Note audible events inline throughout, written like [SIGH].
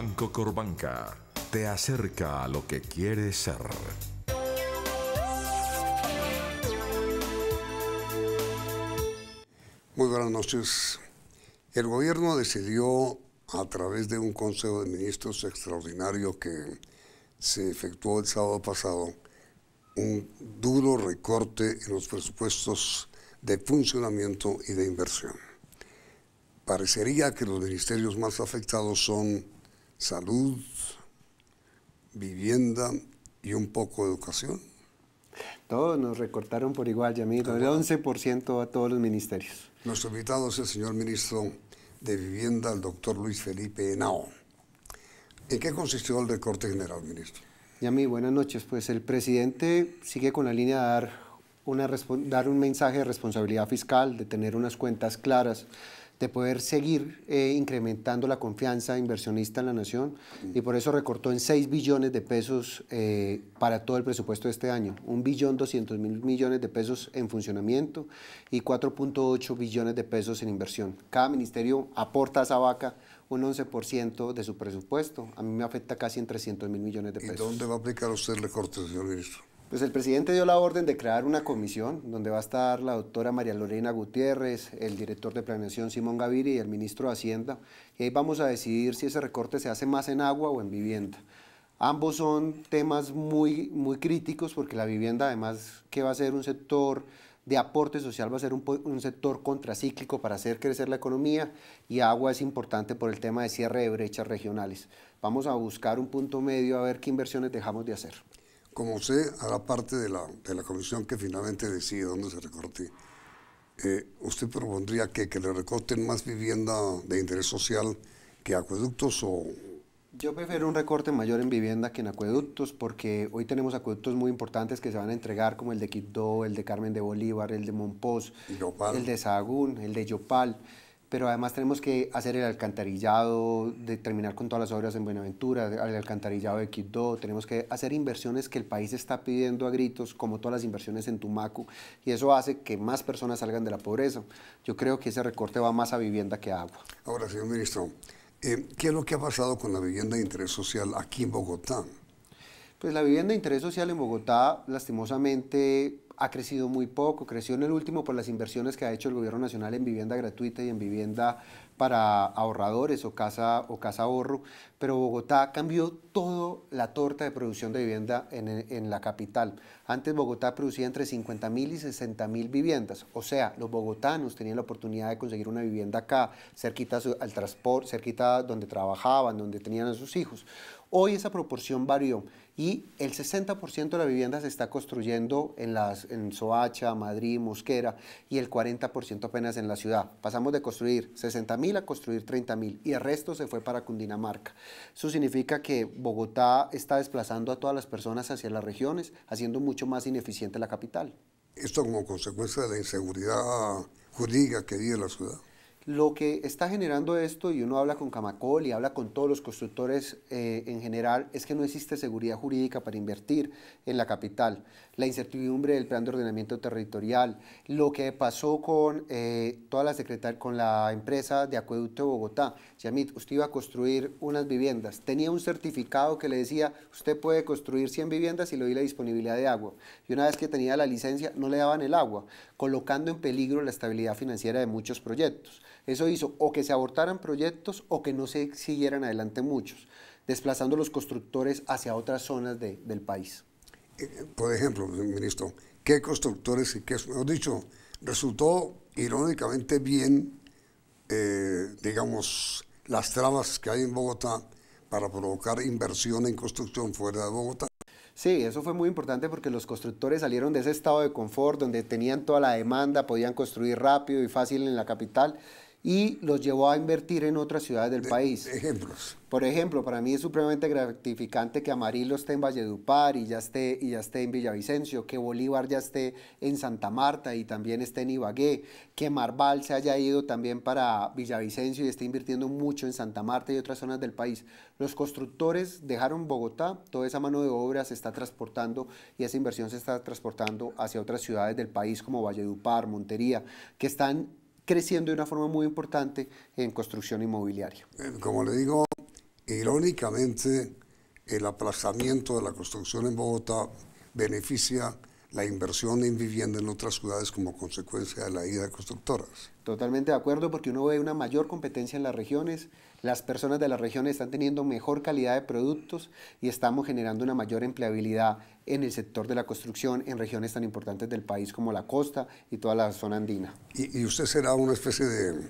Banco Corbanca te acerca a lo que quieres ser. Muy buenas noches. El gobierno decidió a través de un Consejo de Ministros extraordinario que se efectuó el sábado pasado un duro recorte en los presupuestos de funcionamiento y de inversión. Parecería que los ministerios más afectados son salud, vivienda y un poco de educación. Todos nos recortaron por igual, Yamil, el 11% a todos los ministerios. Nuestro invitado es el señor ministro de Vivienda, el doctor Luis Felipe Henao. ¿En qué consistió el recorte general, ministro? Yamil, buenas noches. Pues el presidente sigue con la línea de dar, una, dar un mensaje de responsabilidad fiscal, de tener unas cuentas claras, de poder seguir eh, incrementando la confianza inversionista en la nación mm. y por eso recortó en 6 billones de pesos eh, para todo el presupuesto de este año, 1 billón 200 mil millones de pesos en funcionamiento y 4.8 billones de pesos en inversión. Cada ministerio aporta a esa vaca un 11% de su presupuesto. A mí me afecta casi en 300 mil millones de pesos. ¿Y dónde va a aplicar usted el recorte, señor ministro? Pues el presidente dio la orden de crear una comisión donde va a estar la doctora María Lorena Gutiérrez, el director de planeación Simón Gaviria y el ministro de Hacienda. Y ahí vamos a decidir si ese recorte se hace más en agua o en vivienda. Ambos son temas muy, muy críticos porque la vivienda además que va a ser un sector de aporte social va a ser un, sector contracíclico para hacer crecer la economía y agua es importante por el tema de cierre de brechas regionales. Vamos a buscar un punto medio a ver qué inversiones dejamos de hacer como a hará parte de la, comisión que finalmente decide dónde se recorte, eh, ¿usted propondría que, le recorten más vivienda de interés social que acueductos o...? Yo prefiero un recorte mayor en vivienda que en acueductos porque hoy tenemos acueductos muy importantes que se van a entregar como el de Quito, el de Carmen de Bolívar, el de Monpós, el de Sahagún, el de Yopal pero además tenemos que hacer el alcantarillado, de terminar con todas las obras en Buenaventura, el alcantarillado de Quito, tenemos que hacer inversiones que el país está pidiendo a gritos, como todas las inversiones en Tumaco, y eso hace que más personas salgan de la pobreza. Yo creo que ese recorte va más a vivienda que a agua. Ahora, señor ministro, eh, ¿qué es lo que ha pasado con la vivienda de interés social aquí en Bogotá? Pues la vivienda de interés social en Bogotá, lastimosamente, ha crecido muy poco, creció en el último por las inversiones que ha hecho el gobierno nacional en vivienda gratuita y en vivienda para ahorradores o casa, o casa ahorro, pero Bogotá cambió toda la torta de producción de vivienda en, la capital. Antes Bogotá producía entre 50 mil y 60 mil viviendas, o sea, los bogotanos tenían la oportunidad de conseguir una vivienda acá, cerquita al transporte, cerquita donde trabajaban, donde tenían a sus hijos. Hoy esa proporción varió y el 60% de la vivienda se está construyendo en, las, en Soacha, Madrid, Mosquera y el 40% apenas en la ciudad. Pasamos de construir 60.000 a construir 30.000 y el resto se fue para Cundinamarca. Eso significa que Bogotá está desplazando a todas las personas hacia las regiones, haciendo mucho más ineficiente la capital. Esto como consecuencia de la inseguridad jurídica que vive la ciudad. Lo que está generando esto, y uno habla con Camacol y habla con todos los constructores eh, en general, es que no existe seguridad jurídica para invertir en la capital. La incertidumbre del plan de ordenamiento territorial, lo que pasó con, eh, toda la, con la empresa de Acueducto de Bogotá. Yamit, usted iba a construir unas viviendas, tenía un certificado que le decía, usted puede construir 100 viviendas y le doy la disponibilidad de agua. Y una vez que tenía la licencia, no le daban el agua, colocando en peligro la estabilidad financiera de muchos proyectos. Eso hizo o que se abortaran proyectos o que no se siguieran adelante muchos, desplazando los constructores hacia otras zonas del país. Eh, eh, por ejemplo, ministro, ¿qué constructores y qué, mejor dicho, resultó irónicamente bien, eh, digamos, las trabas que hay en Bogotá para provocar inversión en construcción fuera de Bogotá? Sí, eso fue muy importante porque los constructores salieron de ese estado de confort donde tenían toda la demanda, podían construir rápido y fácil en la capital y los llevó a invertir en otras ciudades del e, país. Ejemplos. Por ejemplo, para mí es supremamente gratificante que Amarillo esté en Valledupar y ya esté, y ya esté en Villavicencio, que Bolívar ya esté en Santa Marta y también esté en Ibagué, que Marval se haya ido también para Villavicencio y esté invirtiendo mucho en Santa Marta y otras zonas del país. Los constructores dejaron Bogotá, toda esa mano de obra se está transportando y esa inversión se está transportando hacia otras ciudades del país como Valledupar, Montería, que están creciendo de una forma muy importante en construcción inmobiliaria. Como le digo, irónicamente, el aplazamiento de la construcción en Bogotá beneficia la inversión en vivienda en otras ciudades como consecuencia de la ida de constructoras. Totalmente de acuerdo, porque uno ve una mayor competencia en las regiones, las personas de las regiones están teniendo mejor calidad de productos y estamos generando una mayor empleabilidad en el sector de la construcción en regiones tan importantes del país como la costa y toda la zona andina. ¿Y, usted será una especie de,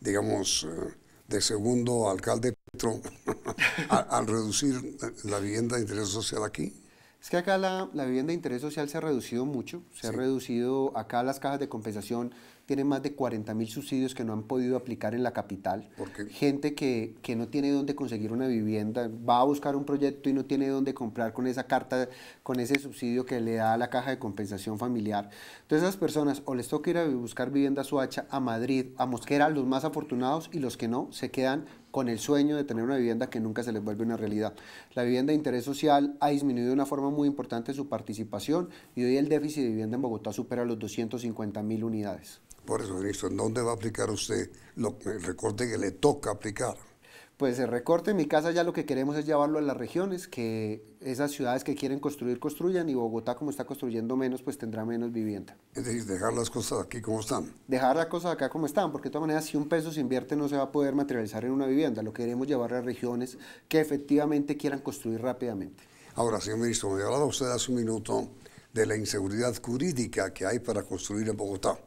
digamos, eh, de segundo alcalde Petro [LAUGHS] al reducir la vivienda de interés social aquí? Es que acá la, vivienda de interés social se ha reducido mucho, se ha reducido, acá las cajas de compensación tienen más de 40 mil subsidios que no han podido aplicar en la capital. ¿Por Gente que, no tiene dónde conseguir una vivienda, va a buscar un proyecto y no tiene dónde comprar con esa carta, con ese subsidio que le da la caja de compensación familiar. Entonces esas personas o les toca ir a buscar vivienda a Suacha, a Madrid, a Mosquera, los más afortunados y los que no, se quedan con el sueño de tener una vivienda que nunca se les vuelve una realidad. La vivienda de interés social ha disminuido de una forma muy importante su participación y hoy el déficit de vivienda en Bogotá supera los 250 mil unidades. Por eso, ministro, ¿en dónde va a aplicar usted lo, el recorte que le toca aplicar? pues el recorte. En mi casa ya lo que queremos es llevarlo a las regiones, que esas ciudades que quieren construir, construyan y Bogotá como está construyendo menos, pues tendrá menos vivienda. Es decir, dejar las cosas aquí como están. Dejar las cosas acá como están, porque de todas maneras si un peso se invierte no se va a poder materializar en una vivienda. Lo queremos llevar a regiones que efectivamente quieran construir rápidamente. Ahora, señor ministro, me hablaba usted hace un minuto de la inseguridad jurídica que hay para construir en Bogotá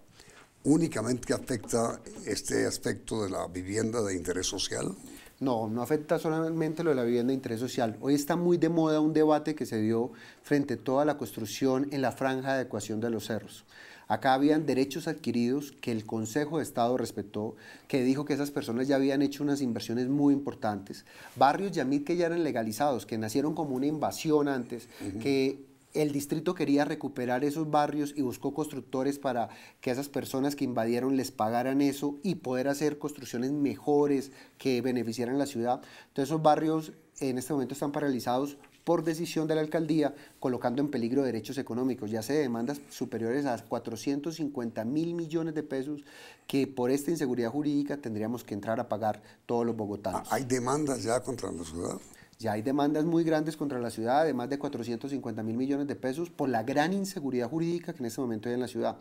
únicamente afecta este aspecto de la vivienda de interés social? No, no afecta solamente lo de la vivienda de interés social. Hoy está muy de moda un debate que se dio frente a toda la construcción en la franja de ecuación de los cerros. Acá habían derechos adquiridos que el Consejo de Estado respetó, que dijo que esas personas ya habían hecho unas inversiones muy importantes. Barrios Yamit que ya eran legalizados, que nacieron como una invasión antes, que el distrito quería recuperar esos barrios y buscó constructores para que esas personas que invadieron les pagaran eso y poder hacer construcciones mejores que beneficiaran la ciudad. Entonces esos barrios en este momento están paralizados por decisión de la alcaldía, colocando en peligro derechos económicos, ya sea demandas superiores a 450 mil millones de pesos que por esta inseguridad jurídica tendríamos que entrar a pagar todos los bogotanos. Ah, ¿Hay demandas ya contra la ciudad? Ya hay demandas muy grandes contra la ciudad, de más de 450 mil millones de pesos, por la gran inseguridad jurídica que en este momento hay en la ciudad.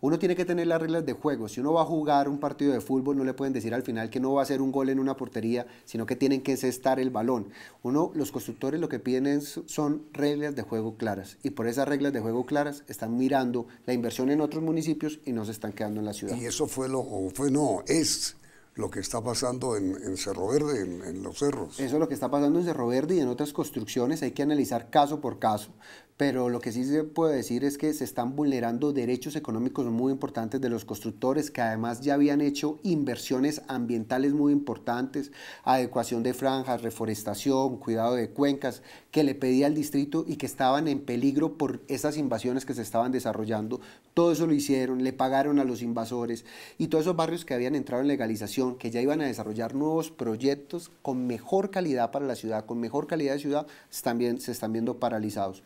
Uno tiene que tener las reglas de juego. Si uno va a jugar un partido de fútbol, no le pueden decir al final que no va a hacer un gol en una portería, sino que tienen que cestar el balón. Uno, los constructores lo que piden son reglas de juego claras. Y por esas reglas de juego claras están mirando la inversión en otros municipios y no se están quedando en la ciudad. Y eso fue lo, fue no, es lo que está pasando en, Cerro Verde, en, los cerros. Eso es lo que está pasando en Cerro Verde y en otras construcciones. Hay que analizar caso por caso pero lo que sí se puede decir es que se están vulnerando derechos económicos muy importantes de los constructores que además ya habían hecho inversiones ambientales muy importantes, adecuación de franjas, reforestación, cuidado de cuencas, que le pedía al distrito y que estaban en peligro por esas invasiones que se estaban desarrollando. Todo eso lo hicieron, le pagaron a los invasores y todos esos barrios que habían entrado en legalización, que ya iban a desarrollar nuevos proyectos con mejor calidad para la ciudad, con mejor calidad de ciudad, también se están viendo paralizados.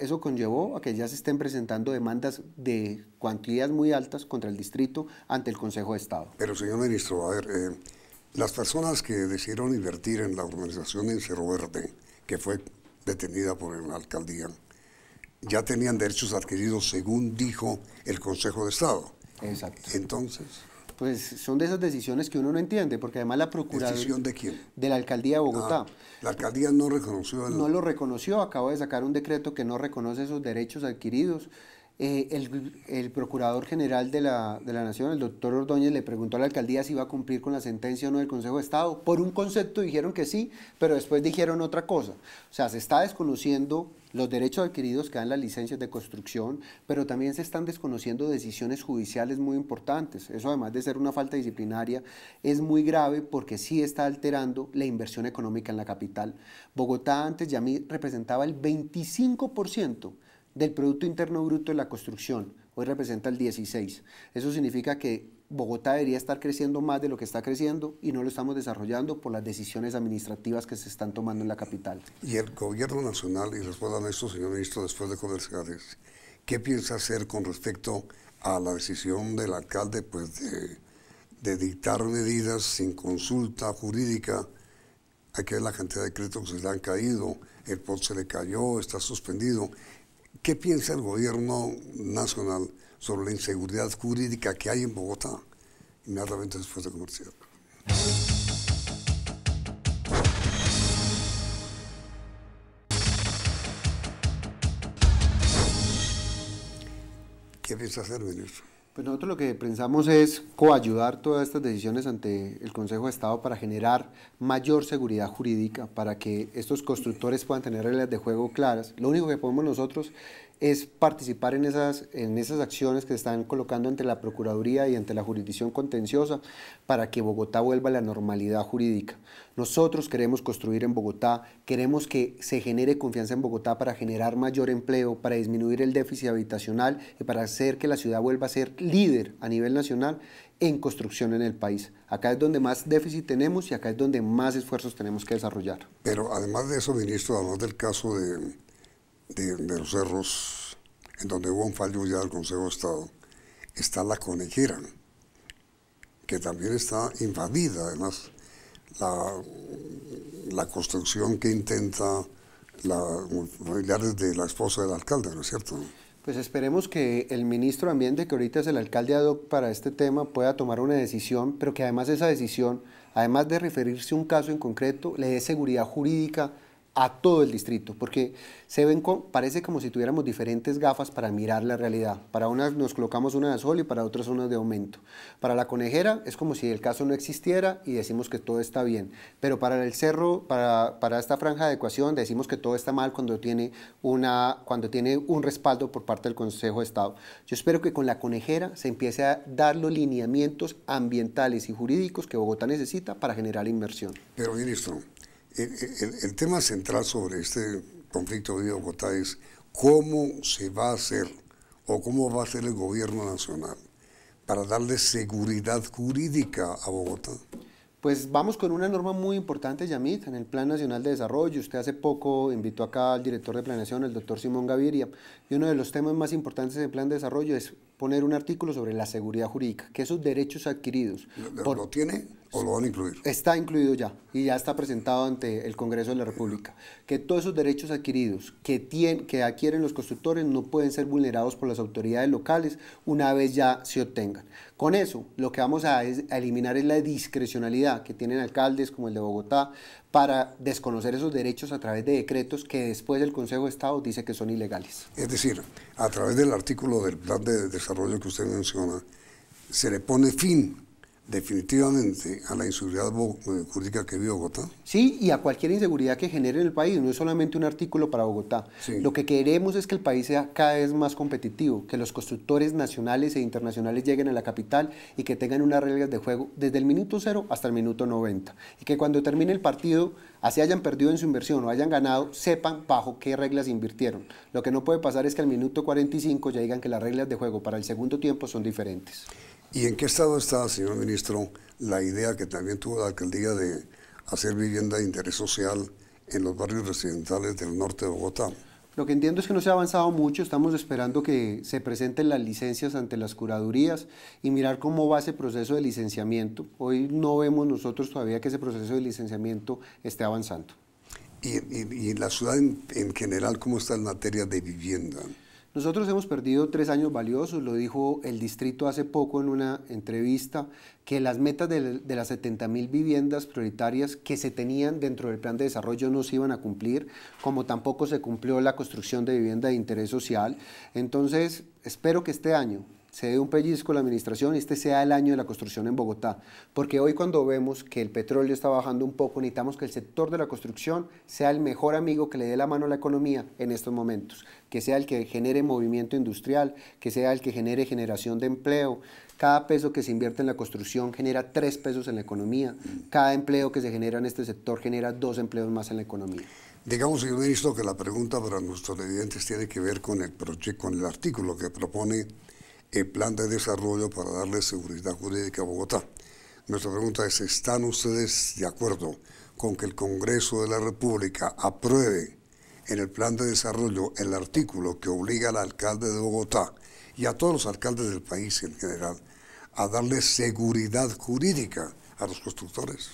Eso, conllevó a que ya se estén presentando demandas de cuantías muy altas contra el distrito ante el Consejo de Estado. Pero, señor ministro, a ver, eh, las personas que decidieron invertir en la urbanización en Cerro Verde, que fue detenida por la alcaldía, ya tenían derechos adquiridos según dijo el Consejo de Estado. Exacto. Entonces pues son de esas decisiones que uno no entiende, porque además la Procuraduría ¿Decisión de quién? De la alcaldía de ah, Bogotá. la alcaldía no reconoció... No lo reconoció, acaba de sacar un decreto que no reconoce esos derechos adquiridos. Eh, el, procurador general de la, de la, Nación, el doctor Ordóñez, le preguntó a la alcaldía si iba a cumplir con la sentencia o no del Consejo de Estado. Por un concepto dijeron que sí, pero después dijeron otra cosa. O sea, se está desconociendo los derechos adquiridos que dan las licencias de construcción, pero también se están desconociendo decisiones judiciales muy importantes. Eso además de ser una falta disciplinaria, es muy grave porque sí está alterando la inversión económica en la capital. Bogotá antes ya representaba el 25% del Producto Interno Bruto de la construcción, hoy representa el 16. Eso significa que Bogotá debería estar creciendo más de lo que está creciendo y no lo estamos desarrollando por las decisiones administrativas que se están tomando en la capital. Y el gobierno nacional, y respondan esto, señor ministro, después de conversarles, ¿qué piensa hacer con respecto a la decisión del alcalde pues, de, dictar medidas sin consulta jurídica? Aquí hay la cantidad de créditos que se le han caído, el POT se le cayó, está suspendido. ¿Qué piensa el gobierno nacional sobre la inseguridad jurídica que hay en Bogotá inmediatamente después de comercial? ¿Qué piensa hacer, ministro? Pues nosotros lo que pensamos es coayudar todas estas decisiones ante el Consejo de Estado para generar mayor seguridad jurídica, para que estos constructores puedan tener reglas de juego claras. Lo único que podemos nosotros es participar en esas, en esas acciones que se están colocando ante la Procuraduría y ante la jurisdicción contenciosa para que Bogotá vuelva a la normalidad jurídica. Nosotros queremos construir en Bogotá, queremos que se genere confianza en Bogotá para generar mayor empleo, para disminuir el déficit habitacional y para hacer que la ciudad vuelva a ser líder a nivel nacional en construcción en el país. Acá es donde más déficit tenemos y acá es donde más esfuerzos tenemos que desarrollar. Pero además de eso, ministro, además del caso de de, los cerros, en donde hubo un fallo ya del Consejo de Estado, está la conejera, que también está invadida, además, la, construcción que intenta la familiares de la esposa del alcalde, ¿no es cierto? Pues esperemos que el ministro de Ambiente, que ahorita es el alcalde ad para este tema, pueda tomar una decisión, pero que además esa decisión, además de referirse a un caso en concreto, le dé seguridad jurídica a todo el distrito, porque se ven parece como si tuviéramos diferentes gafas para mirar la realidad. Para unas nos colocamos una de sol y para otras una de aumento. Para la conejera es como si el caso no existiera y decimos que todo está bien, pero para el cerro, para, esta franja de ecuación, decimos que todo está mal cuando tiene, una, cuando tiene un respaldo por parte del Consejo de Estado. Yo espero que con la conejera se empiece a dar los lineamientos ambientales y jurídicos que Bogotá necesita para generar inversión. Pero ministro, el, tema central sobre este conflicto de Bogotá es cómo se va a hacer o cómo va a hacer el gobierno nacional para darle seguridad jurídica a Bogotá. Pues vamos con una norma muy importante, Yamit, en el Plan Nacional de Desarrollo. Usted hace poco invitó acá al director de planeación, el doctor Simón Gaviria, y uno de los temas más importantes del Plan de Desarrollo es poner un artículo sobre la seguridad jurídica, que esos derechos adquiridos... ¿lo tiene? ¿O lo van a incluir? Está incluido ya y ya está presentado ante el Congreso de la República. Que todos esos derechos adquiridos que, tienen, que adquieren los constructores no pueden ser vulnerados por las autoridades locales una vez ya se obtengan. Con eso, lo que vamos a, a eliminar es la discrecionalidad que tienen alcaldes como el de Bogotá para desconocer esos derechos a través de decretos que después el Consejo de Estado dice que son ilegales. Es decir, a través del artículo del plan de desarrollo que usted menciona, se le pone fin definitivamente a la inseguridad eh, jurídica que vive Bogotá. Sí, y a cualquier inseguridad que genere en el país, no es solamente un artículo para Bogotá. Lo que queremos es que el país sea cada vez más competitivo, que los constructores nacionales e internacionales lleguen a la capital y que tengan unas reglas de juego desde el minuto cero hasta el minuto 90. Y que cuando termine el partido, así hayan perdido en su inversión o hayan ganado, sepan bajo qué reglas invirtieron. Lo que no puede pasar es que al minuto 45 ya digan que las reglas de juego para el segundo tiempo son diferentes. ¿Y en qué estado está, señor ministro, la idea que también tuvo la alcaldía de hacer vivienda de interés social en los barrios residenciales del norte de Bogotá? Lo que entiendo es que no se ha avanzado mucho, estamos esperando que se presenten las licencias ante las curadurías y mirar cómo va ese proceso de licenciamiento. Hoy no vemos nosotros todavía que ese proceso de licenciamiento esté avanzando. ¿Y, la ciudad en general cómo está en materia de vivienda? Nosotros hemos perdido tres años valiosos, lo dijo el distrito hace poco en una entrevista, que las metas de, las 70 mil viviendas prioritarias que se tenían dentro del plan de desarrollo no se iban a cumplir, como tampoco se cumplió la construcción de vivienda de interés social. Entonces, espero que este año se dé un pellizco a la administración y este sea el año de la construcción en Bogotá. Porque hoy cuando vemos que el petróleo está bajando un poco, necesitamos que el sector de la construcción sea el mejor amigo que le dé la mano a la economía en estos momentos, que sea el que genere movimiento industrial, que sea el que genere generación de empleo, cada peso que se invierte en la construcción genera tres pesos en la economía. Cada empleo que se genera en este sector genera dos empleos más en la economía. Digamos, señor ministro, que la pregunta para nuestros televidentes tiene que ver con el, con el artículo que propone el plan de desarrollo para darle seguridad jurídica a Bogotá. Nuestra pregunta es, ¿están ustedes de acuerdo con que el Congreso de la República apruebe en el plan de desarrollo el artículo que obliga al alcalde de Bogotá y a todos los alcaldes del país en general a darle seguridad jurídica a los constructores?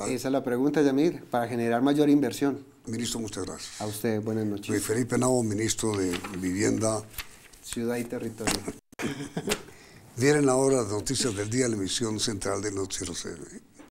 Esa es la pregunta, Yamir, para generar mayor inversión. Ministro, muchas gracias. A usted, buenas noches. Luis Felipe Navo, ministro de Vivienda. Ciudad y Territorio. Vienen ahora las noticias del día de la emisión central de Noche CB.